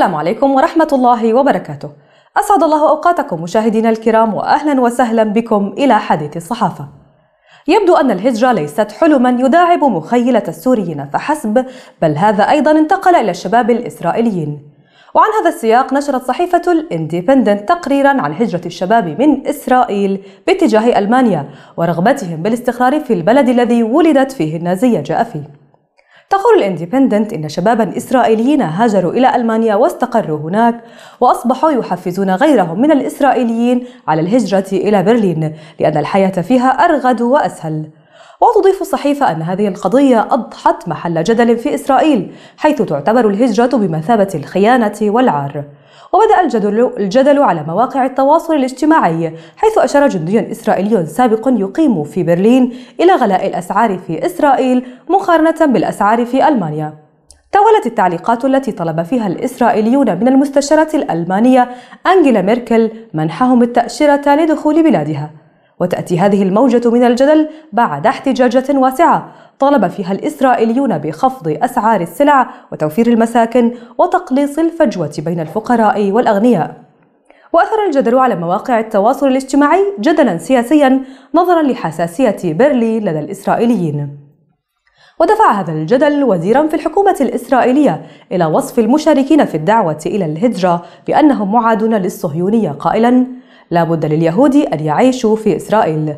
السلام عليكم ورحمة الله وبركاته أسعد الله أوقاتكم مشاهدينا الكرام وأهلا وسهلا بكم إلى حديث الصحافة يبدو أن الهجرة ليست حلما يداعب مخيلة السوريين فحسب بل هذا أيضا انتقل إلى الشباب الإسرائيليين وعن هذا السياق نشرت صحيفة الاندبندنت تقريرا عن هجرة الشباب من إسرائيل باتجاه ألمانيا ورغبتهم بالاستقرار في البلد الذي ولدت فيه النازية جاء فيه تقول الاندبندنت إن شبابا إسرائيليين هاجروا إلى ألمانيا واستقروا هناك وأصبحوا يحفزون غيرهم من الإسرائيليين على الهجرة إلى برلين لأن الحياة فيها أرغد وأسهل وتضيف الصحيفة أن هذه القضية أضحت محل جدل في إسرائيل حيث تعتبر الهجرة بمثابة الخيانة والعار وبدأ الجدل, الجدل على مواقع التواصل الاجتماعي حيث أشار جندي إسرائيلي سابق يقيم في برلين إلى غلاء الأسعار في إسرائيل مقارنة بالأسعار في ألمانيا تولت التعليقات التي طلب فيها الإسرائيليون من المستشارة الألمانية أنجيلا ميركل منحهم التأشيرة لدخول بلادها وتأتي هذه الموجة من الجدل بعد احتجاجات واسعة طالب فيها الإسرائيليون بخفض أسعار السلع وتوفير المساكن وتقليص الفجوة بين الفقراء والأغنياء. وأثر الجدل على مواقع التواصل الاجتماعي جدلا سياسيا نظرا لحساسية برلين لدى الإسرائيليين. ودفع هذا الجدل وزيرا في الحكومة الإسرائيلية إلى وصف المشاركين في الدعوة إلى الهجرة بأنهم معادون للصهيونية قائلا: لابد لليهود أن يعيشوا في إسرائيل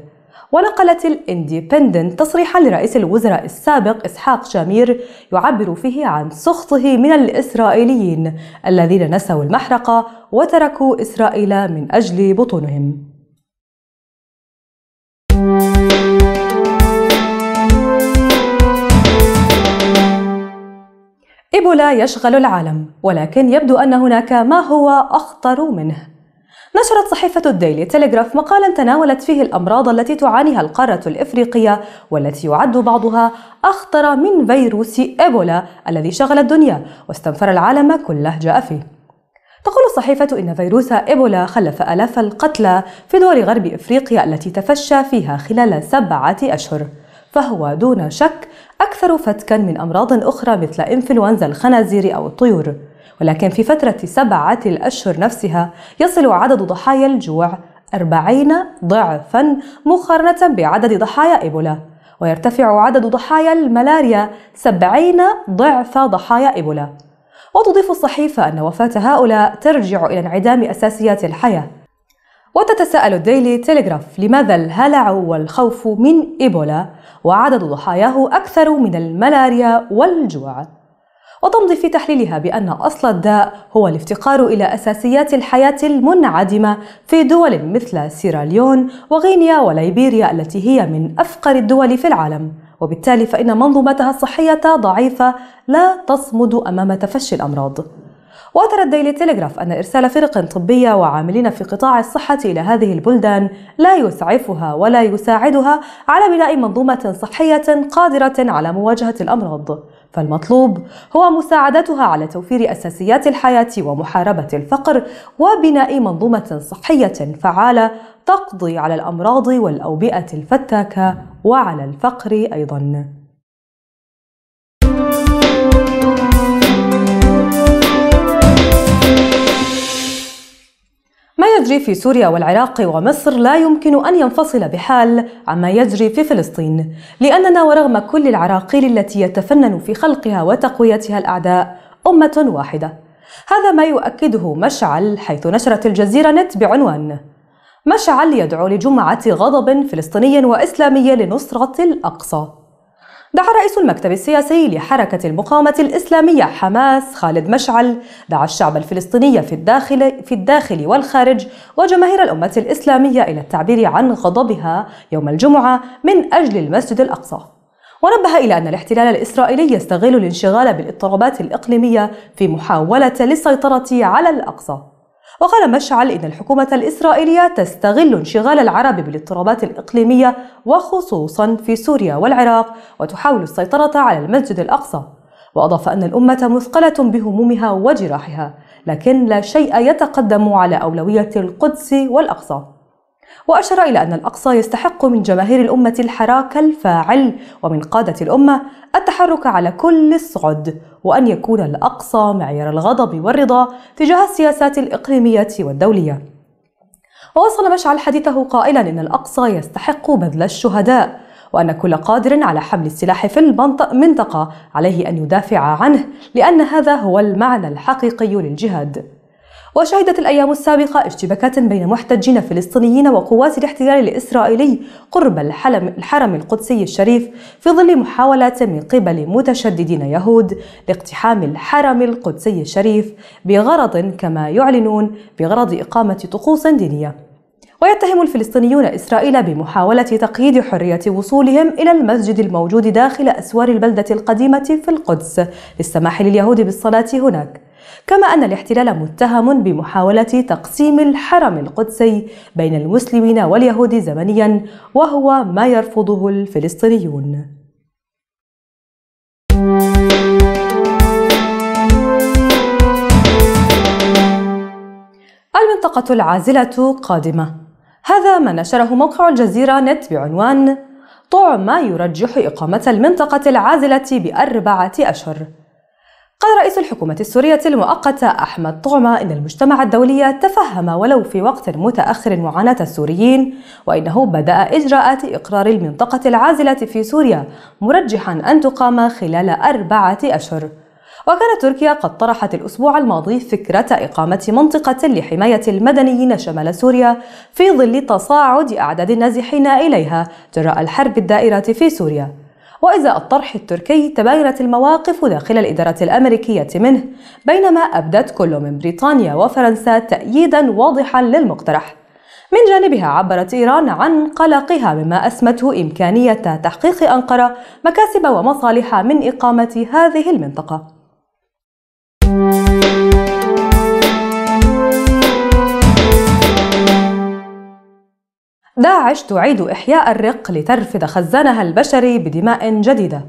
ونقلت الاندبندنت تصريحا لرئيس الوزراء السابق إسحاق شامير يعبر فيه عن سخطه من الإسرائيليين الذين نسوا المحرقة وتركوا إسرائيل من أجل بطونهم إيبولا يشغل العالم ولكن يبدو أن هناك ما هو أخطر منه نشرت صحيفة الديلي تيليغراف مقالا تناولت فيه الأمراض التي تعانيها القارة الإفريقية والتي يعد بعضها أخطر من فيروس إيبولا الذي شغل الدنيا واستنفر العالم كله جاء فيه تقول الصحيفة إن فيروس إيبولا خلف آلاف القتلى في دول غرب إفريقيا التي تفشى فيها خلال سبعة أشهر فهو دون شك أكثر فتكا من أمراض أخرى مثل إنفلونزا الخنازير أو الطيور ولكن في فترة سبعة الأشهر نفسها يصل عدد ضحايا الجوع 40 ضعفا مقارنة بعدد ضحايا إيبولا ويرتفع عدد ضحايا الملاريا 70 ضعف ضحايا إيبولا وتضيف الصحيفة أن وفاة هؤلاء ترجع إلى انعدام أساسيات الحياة وتتساءل الديلي تيليغراف لماذا الهلع والخوف من إيبولا وعدد ضحاياه أكثر من الملاريا والجوع وتمضي في تحليلها بأن أصل الداء هو الافتقار إلى أساسيات الحياة المنعدمة في دول مثل سيراليون وغينيا وليبيريا التي هي من أفقر الدول في العالم وبالتالي فإن منظومتها الصحية ضعيفة لا تصمد أمام تفشي الأمراض وأثر الديلي تيليغراف أن إرسال فرق طبية وعاملين في قطاع الصحة إلى هذه البلدان لا يسعفها ولا يساعدها على بناء منظومة صحية قادرة على مواجهة الأمراض فالمطلوب هو مساعدتها على توفير أساسيات الحياة ومحاربة الفقر وبناء منظومة صحية فعالة تقضي على الأمراض والأوبئة الفتاكة وعلى الفقر أيضاً ما يجري في سوريا والعراق ومصر لا يمكن أن ينفصل بحال عما يجري في فلسطين لأننا ورغم كل العراقيل التي يتفنن في خلقها وتقويتها الأعداء أمة واحدة هذا ما يؤكده مشعل حيث نشرت الجزيرة نت بعنوان مشعل يدعو لجمعة غضب فلسطيني وإسلامي لنصرة الأقصى دعا رئيس المكتب السياسي لحركة المقاومة الإسلامية حماس خالد مشعل دعا الشعب الفلسطيني في الداخل في الداخل والخارج وجماهير الأمة الإسلامية إلى التعبير عن غضبها يوم الجمعة من أجل المسجد الأقصى. ونبه إلى أن الاحتلال الإسرائيلي يستغل الانشغال بالاضطرابات الإقليمية في محاولة للسيطرة على الأقصى. وقال مشعل إن الحكومة الإسرائيلية تستغل انشغال العرب بالاضطرابات الإقليمية وخصوصا في سوريا والعراق وتحاول السيطرة على المسجد الأقصى وأضاف أن الأمة مثقلة بهمومها وجراحها لكن لا شيء يتقدم على أولوية القدس والأقصى وأشار إلى أن الأقصى يستحق من جماهير الأمة الحراك الفاعل ومن قادة الأمة التحرك على كل الصعد وأن يكون الأقصى معيار الغضب والرضا تجاه السياسات الإقليمية والدولية ووصل مشعل حديثه قائلا إن الأقصى يستحق بذل الشهداء وأن كل قادر على حمل السلاح في المنطقة عليه أن يدافع عنه لأن هذا هو المعنى الحقيقي للجهاد وشهدت الأيام السابقة اشتباكات بين محتجين فلسطينيين وقوات الاحتلال الإسرائيلي قرب الحلم الحرم القدسي الشريف في ظل محاولات من قبل متشددين يهود لاقتحام الحرم القدسي الشريف بغرض كما يعلنون بغرض إقامة طقوس دينية ويتهم الفلسطينيون إسرائيل بمحاولة تقييد حرية وصولهم إلى المسجد الموجود داخل أسوار البلدة القديمة في القدس للسماح لليهود بالصلاة هناك كما أن الاحتلال متهم بمحاولة تقسيم الحرم القدسي بين المسلمين واليهود زمنيا وهو ما يرفضه الفلسطينيون المنطقة العازلة قادمة هذا ما نشره موقع الجزيرة نت بعنوان طعم يرجح إقامة المنطقة العازلة بأربعة أشهر قال رئيس الحكومة السورية المؤقتة أحمد طعمة إن المجتمع الدولي تفهم ولو في وقت متأخر معاناة السوريين وإنه بدأ إجراءات إقرار المنطقة العازلة في سوريا مرجحا أن تقام خلال أربعة أشهر وكانت تركيا قد طرحت الأسبوع الماضي فكرة إقامة منطقة لحماية المدنيين شمال سوريا في ظل تصاعد أعداد النازحين إليها جراء الحرب الدائرة في سوريا وإزاء الطرح التركي تباينت المواقف داخل الإدارة الأمريكية منه بينما أبدت كل من بريطانيا وفرنسا تأييدا واضحا للمقترح من جانبها عبرت إيران عن قلقها مما أسمته إمكانية تحقيق أنقرة مكاسب ومصالح من إقامة هذه المنطقة داعش تعيد إحياء الرق لترفد خزانها البشري بدماء جديدة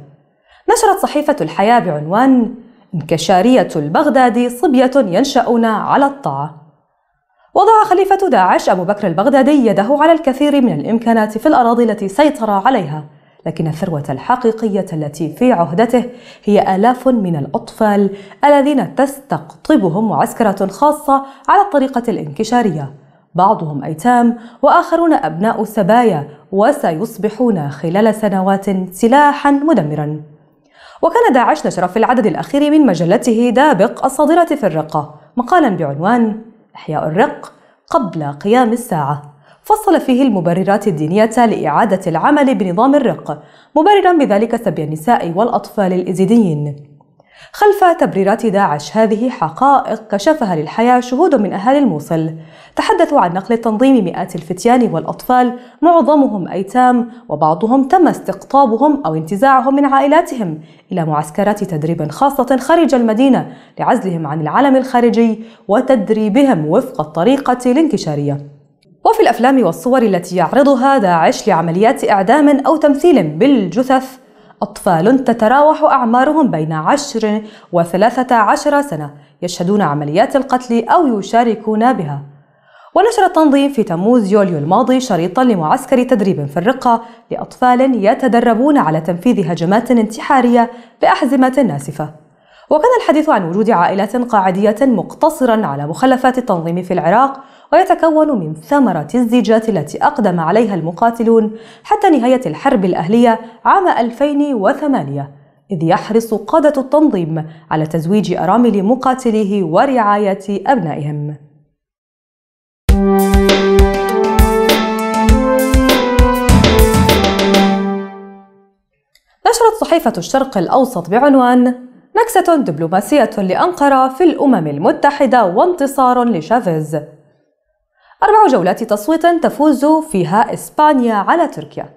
نشرت صحيفة الحياة بعنوان انكشارية البغدادي صبية ينشأون على الطاعة وضع خليفة داعش أبو بكر البغدادي يده على الكثير من الإمكانات في الأراضي التي سيطر عليها لكن الثروة الحقيقية التي في عهدته هي آلاف من الأطفال الذين تستقطبهم معسكرة خاصة على الطريقة الانكشارية بعضهم أيتام وآخرون أبناء السبايا وسيصبحون خلال سنوات سلاحا مدمرا وكان داعش نشر في العدد الأخير من مجلته دابق الصادرة في الرقة مقالا بعنوان إحياء الرق قبل قيام الساعة فصل فيه المبررات الدينية لإعادة العمل بنظام الرق مبررا بذلك سبي النساء والأطفال الإزيديين خلف تبريرات داعش هذه حقائق كشفها للحياة شهود من أهالي الموصل تحدثوا عن نقل تنظيم مئات الفتيان والأطفال معظمهم أيتام وبعضهم تم استقطابهم أو انتزاعهم من عائلاتهم إلى معسكرات تدريب خاصة خارج المدينة لعزلهم عن العالم الخارجي وتدريبهم وفق الطريقة الانكشارية وفي الأفلام والصور التي يعرضها داعش لعمليات إعدام أو تمثيل بالجثث أطفال تتراوح أعمارهم بين 10 و 13 سنة يشهدون عمليات القتل أو يشاركون بها ونشر التنظيم في تموز يوليو الماضي شريطا لمعسكر تدريب في الرقة لأطفال يتدربون على تنفيذ هجمات انتحارية بأحزمة ناسفة وكان الحديث عن وجود عائلات قاعدية مقتصرا على مخلفات التنظيم في العراق ويتكون من ثمرة الزيجات التي أقدم عليها المقاتلون حتى نهاية الحرب الأهلية عام 2008 إذ يحرص قادة التنظيم على تزويج أرامل مقاتليه ورعاية أبنائهم نشرت صحيفة الشرق الأوسط بعنوان نكسة دبلوماسية لأنقرة في الأمم المتحدة وانتصار لشافيز أربع جولات تصويت تفوز فيها إسبانيا على تركيا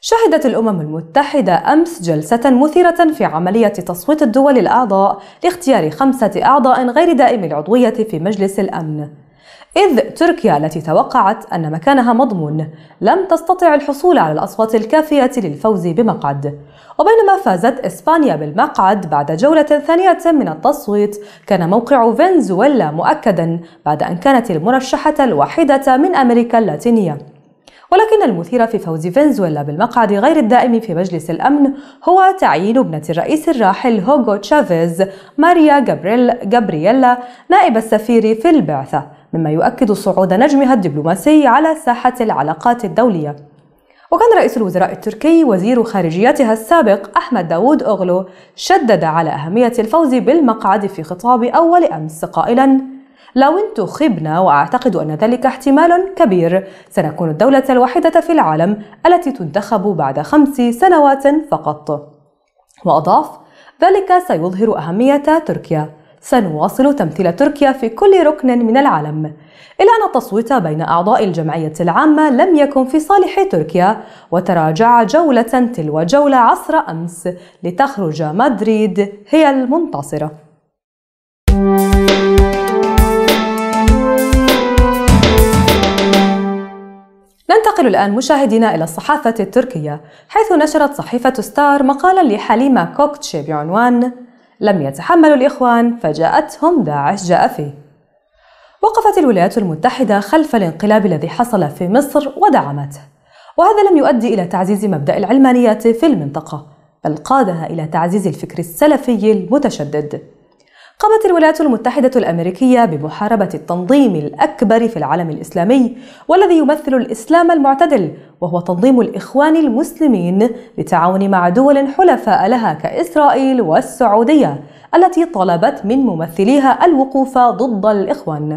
شهدت الأمم المتحدة أمس جلسة مثيرة في عملية تصويت الدول الأعضاء لاختيار خمسة أعضاء غير دائم العضوية في مجلس الأمن إذ تركيا التي توقعت أن مكانها مضمون لم تستطع الحصول على الأصوات الكافية للفوز بمقعد وبينما فازت إسبانيا بالمقعد بعد جولة ثانية من التصويت كان موقع فنزويلا مؤكدا بعد أن كانت المرشحة الوحيدة من أمريكا اللاتينية ولكن المثير في فوز فنزويلا بالمقعد غير الدائم في مجلس الأمن هو تعيين ابنة الرئيس الراحل هوغو تشافيز ماريا جابريل جابرييلا نائب السفير في البعثة مما يؤكد صعود نجمها الدبلوماسي على ساحة العلاقات الدولية وكان رئيس الوزراء التركي وزير خارجيتها السابق أحمد داوود أغلو شدد على أهمية الفوز بالمقعد في خطاب أول أمس قائلاً لو انتخبنا وأعتقد أن ذلك احتمال كبير سنكون الدولة الوحيدة في العالم التي تنتخب بعد خمس سنوات فقط وأضاف ذلك سيظهر أهمية تركيا سنواصل تمثيل تركيا في كل ركن من العالم إلا أن التصويت بين أعضاء الجمعية العامة لم يكن في صالح تركيا وتراجع جولة تلو جولة عصر أمس لتخرج مدريد هي المنتصرة ننتقل الآن مشاهدينا إلى الصحافة التركية حيث نشرت صحيفة ستار مقالا لحليمة كوكتشي بعنوان لم يتحملوا الإخوان فجاءتهم داعش جاء فيه وقفت الولايات المتحدة خلف الانقلاب الذي حصل في مصر ودعمته وهذا لم يؤدي إلى تعزيز مبدأ العلمانيات في المنطقة بل قادها إلى تعزيز الفكر السلفي المتشدد قامت الولايات المتحدة الأمريكية بمحاربة التنظيم الأكبر في العالم الإسلامي والذي يمثل الإسلام المعتدل وهو تنظيم الإخوان المسلمين للتعاون مع دول حلفاء لها كإسرائيل والسعودية التي طلبت من ممثليها الوقوف ضد الإخوان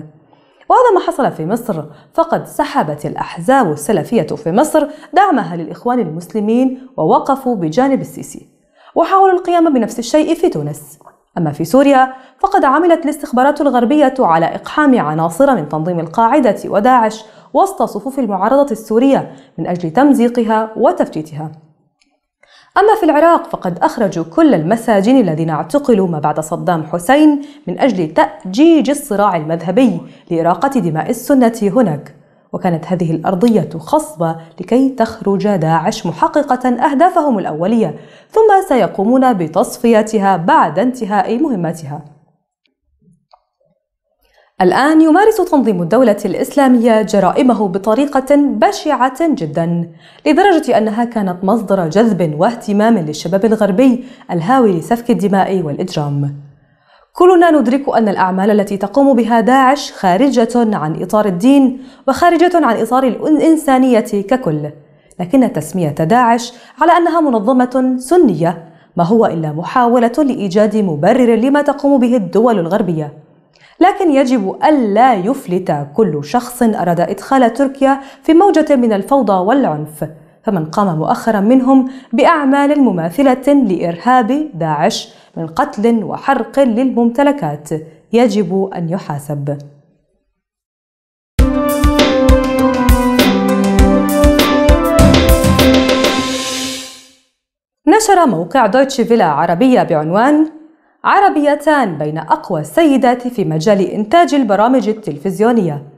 وهذا ما حصل في مصر فقد سحبت الأحزاب السلفية في مصر دعمها للإخوان المسلمين ووقفوا بجانب السيسي وحاولوا القيام بنفس الشيء في تونس أما في سوريا فقد عملت الاستخبارات الغربية على إقحام عناصر من تنظيم القاعدة وداعش وسط صفوف المعارضة السورية من أجل تمزيقها وتفتيتها. أما في العراق فقد أخرجوا كل المساجين الذين اعتقلوا ما بعد صدام حسين من أجل تأجيج الصراع المذهبي لإراقة دماء السنة هناك. وكانت هذه الأرضية خصبة لكي تخرج داعش محققة أهدافهم الأولية ثم سيقومون بتصفيتها بعد انتهاء مهمتها الآن يمارس تنظيم الدولة الإسلامية جرائمه بطريقة بشعة جدا لدرجة أنها كانت مصدر جذب واهتمام للشباب الغربي الهاوي لسفك الدماء والإجرام كلنا ندرك أن الأعمال التي تقوم بها داعش خارجة عن إطار الدين وخارجة عن إطار الإنسانية ككل، لكن تسمية داعش على أنها منظمة سنية ما هو إلا محاولة لإيجاد مبرر لما تقوم به الدول الغربية. لكن يجب ألا يفلت كل شخص أراد إدخال تركيا في موجة من الفوضى والعنف. فمن قام مؤخرا منهم بأعمال مماثلة لإرهاب داعش من قتل وحرق للممتلكات يجب أن يحاسب نشر موقع دويتش فيلا عربية بعنوان عربيتان بين أقوى السيدات في مجال إنتاج البرامج التلفزيونية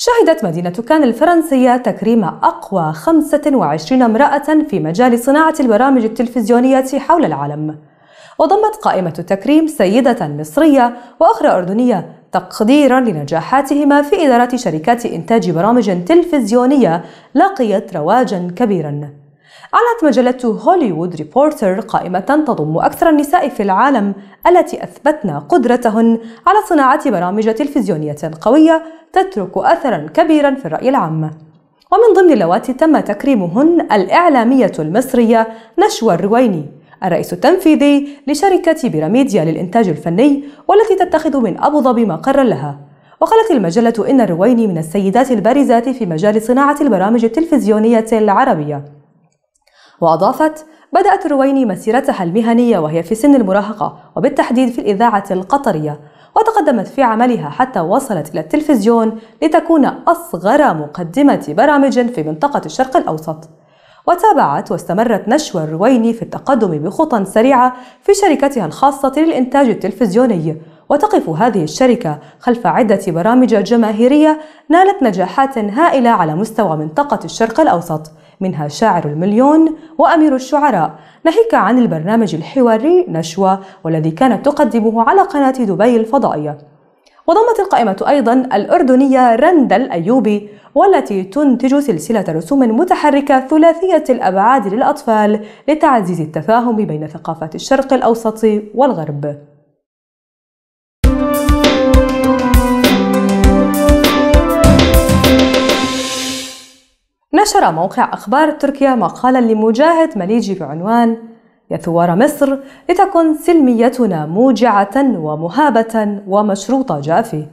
شهدت مدينة كان الفرنسية تكريم أقوى 25 امرأة في مجال صناعة البرامج التلفزيونية حول العالم وضمت قائمة التكريم سيدة مصرية وأخرى أردنية تقديرا لنجاحاتهما في إدارة شركات إنتاج برامج تلفزيونية لقيت رواجا كبيرا أعلنت مجلة هوليوود ريبورتر قائمة تضم أكثر النساء في العالم التي أثبتن قدرتهن على صناعة برامج تلفزيونية قوية تترك أثرا كبيرا في الرأي العام ومن ضمن اللواتي تم تكريمهن الإعلامية المصرية نشوى الرويني الرئيس التنفيذي لشركة بيراميديا للإنتاج الفني والتي تتخذ من أبو ظبي مقرا لها وقالت المجلة إن الرويني من السيدات البارزات في مجال صناعة البرامج التلفزيونية العربية وأضافت بدأت رويني مسيرتها المهنية وهي في سن المراهقة وبالتحديد في الإذاعة القطرية وتقدمت في عملها حتى وصلت إلى التلفزيون لتكون أصغر مقدمة برامج في منطقة الشرق الأوسط وتابعت واستمرت نشوى الرويني في التقدم بخطى سريعة في شركتها الخاصة للإنتاج التلفزيوني وتقف هذه الشركة خلف عدة برامج جماهيرية نالت نجاحات هائلة على مستوى منطقة الشرق الأوسط منها شاعر المليون وأمير الشعراء ناهيك عن البرنامج الحواري نشوة والذي كانت تقدمه على قناة دبي الفضائية وضمت القائمة أيضا الأردنية رندا الأيوبي والتي تنتج سلسلة رسوم متحركة ثلاثية الأبعاد للأطفال لتعزيز التفاهم بين ثقافات الشرق الأوسط والغرب نشر موقع أخبار تركيا مقالا لمجاهد مليجي بعنوان يا ثوار مصر لتكن سلميتنا موجعة ومهابة ومشروطة جافي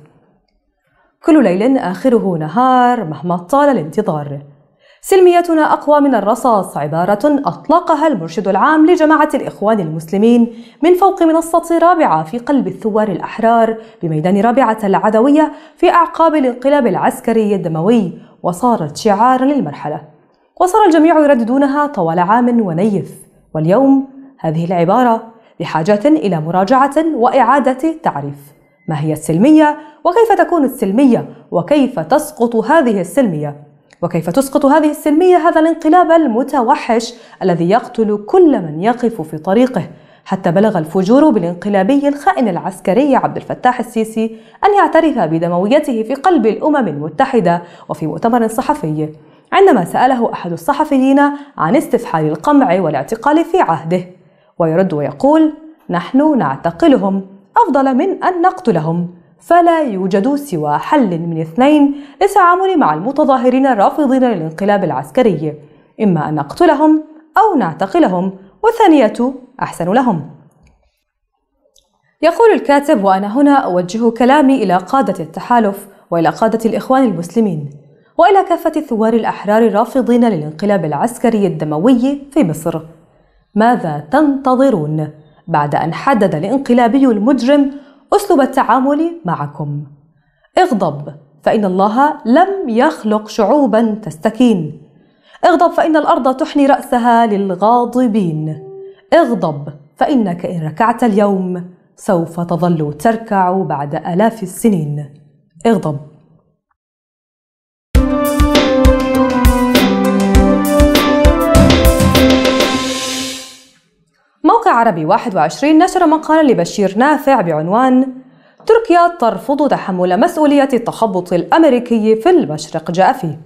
كل ليل آخره نهار مهما طال الانتظار سلميتنا أقوى من الرصاص عبارة أطلقها المرشد العام لجماعة الإخوان المسلمين من فوق منصة رابعة في قلب الثوار الأحرار بميدان رابعة العدوية في أعقاب الانقلاب العسكري الدموي وصارت شعارا للمرحلة وصار الجميع يرددونها طوال عام ونيف واليوم هذه العبارة بحاجة إلى مراجعة وإعادة تعريف ما هي السلمية وكيف تكون السلمية وكيف تسقط هذه السلمية وكيف تسقط هذه السلمية هذا الانقلاب المتوحش الذي يقتل كل من يقف في طريقه حتى بلغ الفجور بالانقلابي الخائن العسكري عبد الفتاح السيسي أن يعترف بدمويته في قلب الأمم المتحدة وفي مؤتمر صحفي عندما سأله أحد الصحفيين عن استفحال القمع والاعتقال في عهده ويرد ويقول نحن نعتقلهم أفضل من أن نقتلهم فلا يوجد سوى حل من اثنين للتعامل مع المتظاهرين الرافضين للانقلاب العسكري إما أن نقتلهم أو نعتقلهم والثانية أحسن لهم يقول الكاتب وأنا هنا أوجه كلامي إلى قادة التحالف وإلى قادة الإخوان المسلمين وإلى كافة الثوار الأحرار الرافضين للانقلاب العسكري الدموي في مصر ماذا تنتظرون بعد أن حدد الانقلابي المجرم أسلوب التعامل معكم اغضب فإن الله لم يخلق شعوبا تستكين اغضب فإن الأرض تحني رأسها للغاضبين اغضب فإنك إن ركعت اليوم سوف تظل تركع بعد آلاف السنين اغضب العربي 21 نشر مقالا لبشير نافع بعنوان تركيا ترفض تحمل مسؤولية التخبط الأمريكي في المشرق جاء فيه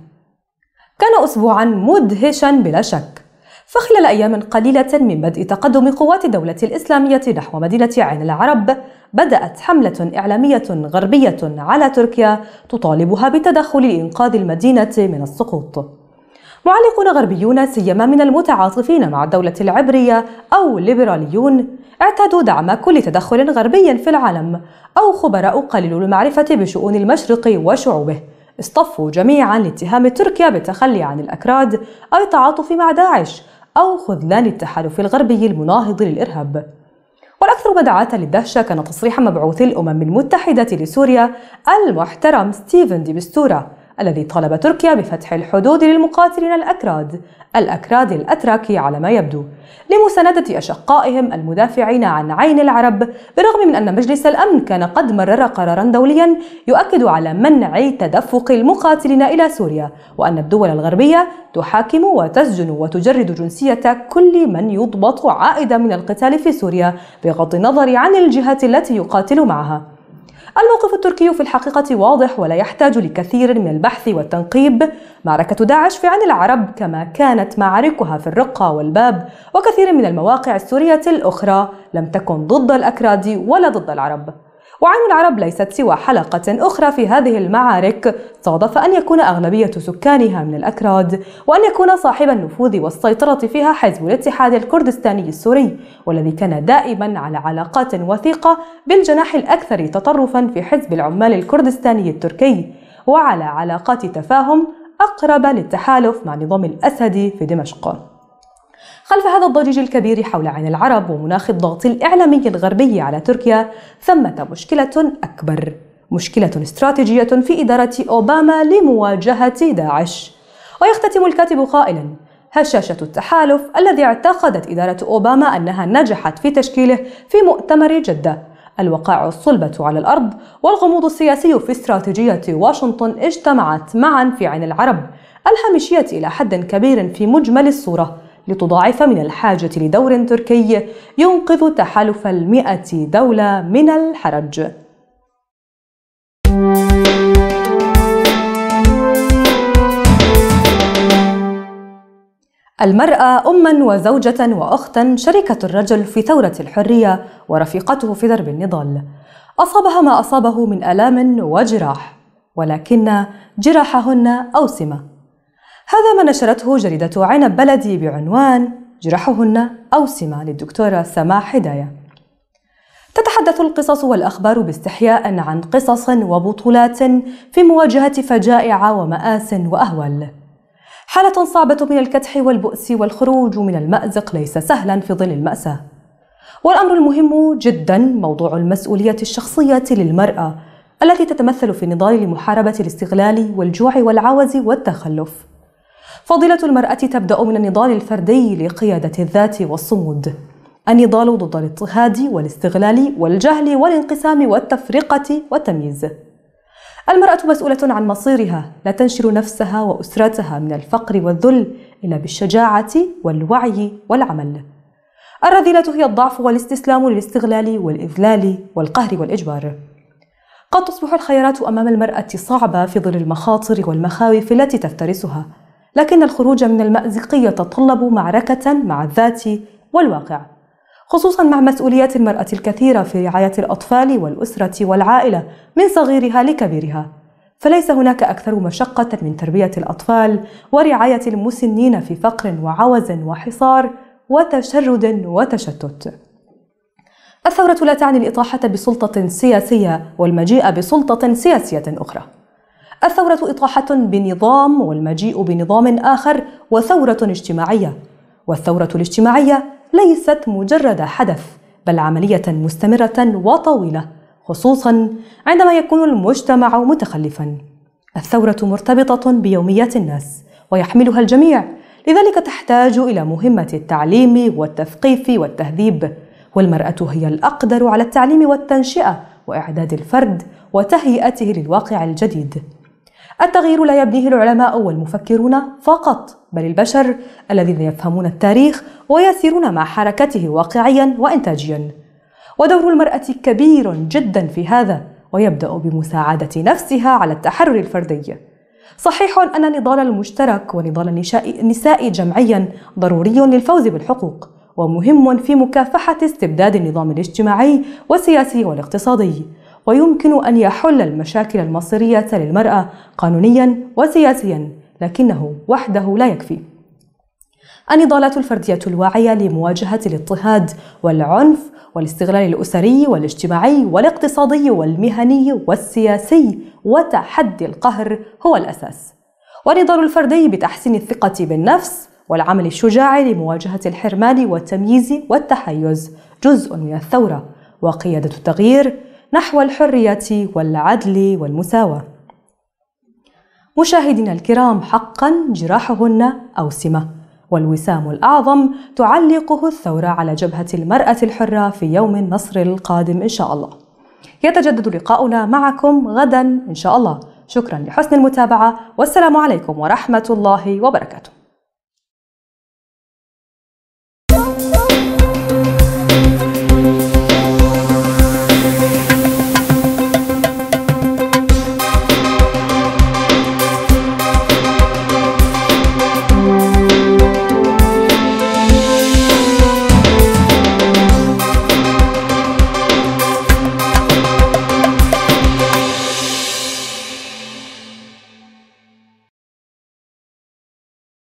كان أسبوعا مدهشا بلا شك فخلال أيام قليلة من بدء تقدم قوات الدولة الإسلامية نحو مدينة عين العرب بدأت حملة إعلامية غربية على تركيا تطالبها بتدخل لإنقاذ المدينة من السقوط معلقون غربيون سيما من المتعاطفين مع الدولة العبرية أو الليبراليون اعتادوا دعم كل تدخل غربي في العالم أو خبراء قليلو المعرفة بشؤون المشرق وشعوبه اصطفوا جميعا لاتهام تركيا بالتخلي عن الأكراد أو التعاطف مع داعش أو خذلان التحالف الغربي المناهض للإرهاب والأكثر مدعاة للدهشة كان تصريح مبعوث الأمم المتحدة لسوريا المحترم ستيفن ديبستورا الذي طالب تركيا بفتح الحدود للمقاتلين الأكراد الأكراد الأتراك على ما يبدو لمساندة أشقائهم المدافعين عن عين العرب بالرغم من أن مجلس الأمن كان قد مرر قرارا دوليا يؤكد على منع تدفق المقاتلين إلى سوريا وأن الدول الغربية تحاكم وتسجن وتجرد جنسية كل من يضبط عائدا من القتال في سوريا بغض النظر عن الجهات التي يقاتل معها الموقف التركي في الحقيقة واضح ولا يحتاج لكثير من البحث والتنقيب معركة داعش في عين العرب كما كانت معاركها في الرقة والباب وكثير من المواقع السورية الأخرى لم تكن ضد الأكراد ولا ضد العرب وعين العرب ليست سوى حلقة أخرى في هذه المعارك صادف أن يكون أغلبية سكانها من الأكراد وأن يكون صاحب النفوذ والسيطرة فيها حزب الاتحاد الكردستاني السوري والذي كان دائما على علاقات وثيقة بالجناح الأكثر تطرفا في حزب العمال الكردستاني التركي وعلى علاقات تفاهم أقرب للتحالف مع نظام الأسد في دمشق خلف هذا الضجيج الكبير حول عين العرب ومناخ الضغط الإعلامي الغربي على تركيا ثمة مشكلة أكبر مشكلة استراتيجية في إدارة أوباما لمواجهة داعش ويختتم الكاتب قائلا هشاشة التحالف الذي اعتقدت إدارة أوباما أنها نجحت في تشكيله في مؤتمر جدة الوقائع الصلبة على الأرض والغموض السياسي في استراتيجية واشنطن اجتمعت معا في عين العرب الهامشية إلى حد كبير في مجمل الصورة لتضاعف من الحاجة لدور تركي ينقذ تحالف المئة دولة من الحرج المرأة أما وزوجة وأختا شركة الرجل في ثورة الحرية ورفيقته في درب النضال أصابها ما أصابه من ألام وجراح ولكن جراحهن أوسمة هذا ما نشرته جريدة عنب بلدي بعنوان جرحهن أوسمة للدكتورة سما حداية تتحدث القصص والأخبار باستحياء عن قصص وبطولات في مواجهة فجائع ومآس وأهوال حالة صعبة من الكدح والبؤس والخروج من المأزق ليس سهلا في ظل المأساة والأمر المهم جدا موضوع المسؤولية الشخصية للمرأة التي تتمثل في نضال لمحاربة الاستغلال والجوع والعوز والتخلف فضيلة المرأة تبدأ من النضال الفردي لقيادة الذات والصمود النضال ضد الاضطهاد والاستغلال والجهل والانقسام والتفرقة والتمييز المرأة مسؤولة عن مصيرها لا تنشر نفسها وأسرتها من الفقر والذل إلا بالشجاعة والوعي والعمل الرذيلة هي الضعف والاستسلام للاستغلال والإذلال والقهر والإجبار قد تصبح الخيارات أمام المرأة صعبة في ظل المخاطر والمخاوف التي تفترسها لكن الخروج من المأزق يتطلب معركة مع الذات والواقع خصوصا مع مسؤوليات المرأة الكثيرة في رعاية الأطفال والأسرة والعائلة من صغيرها لكبيرها فليس هناك أكثر مشقة من تربية الأطفال ورعاية المسنين في فقر وعوز وحصار وتشرد وتشتت الثورة لا تعني الإطاحة بسلطة سياسية والمجيء بسلطة سياسية أخرى الثورة إطاحة بنظام والمجيء بنظام آخر وثورة اجتماعية والثورة الاجتماعية ليست مجرد حدث بل عملية مستمرة وطويلة خصوصا عندما يكون المجتمع متخلفا الثورة مرتبطة بيوميات الناس ويحملها الجميع لذلك تحتاج إلى مهمة التعليم والتثقيف والتهذيب والمرأة هي الأقدر على التعليم والتنشئة وإعداد الفرد وتهيئته للواقع الجديد التغيير لا يبنيه العلماء والمفكرون فقط بل البشر الذين يفهمون التاريخ ويسيرون مع حركته واقعيا وانتاجيا ودور المراه كبير جدا في هذا ويبدا بمساعده نفسها على التحرر الفردي صحيح ان النضال المشترك ونضال النساء جمعيا ضروري للفوز بالحقوق ومهم في مكافحه استبداد النظام الاجتماعي والسياسي والاقتصادي ويمكن أن يحل المشاكل المصيرية للمرأة قانونيا وسياسيا لكنه وحده لا يكفي النضالات الفردية الواعية لمواجهة الاضطهاد والعنف والاستغلال الأسري والاجتماعي والاقتصادي والمهني والسياسي وتحدي القهر هو الأساس والنضال الفردي بتحسين الثقة بالنفس والعمل الشجاع لمواجهة الحرمان والتمييز والتحيز جزء من الثورة وقيادة التغيير نحو الحرية والعدل والمساواة. مشاهدينا الكرام حقا جراحهن أوسمة والوسام الأعظم تعلقه الثورة على جبهة المرأة الحرة في يوم النصر القادم إن شاء الله. يتجدد لقاؤنا معكم غدا إن شاء الله. شكرا لحسن المتابعة والسلام عليكم ورحمة الله وبركاته.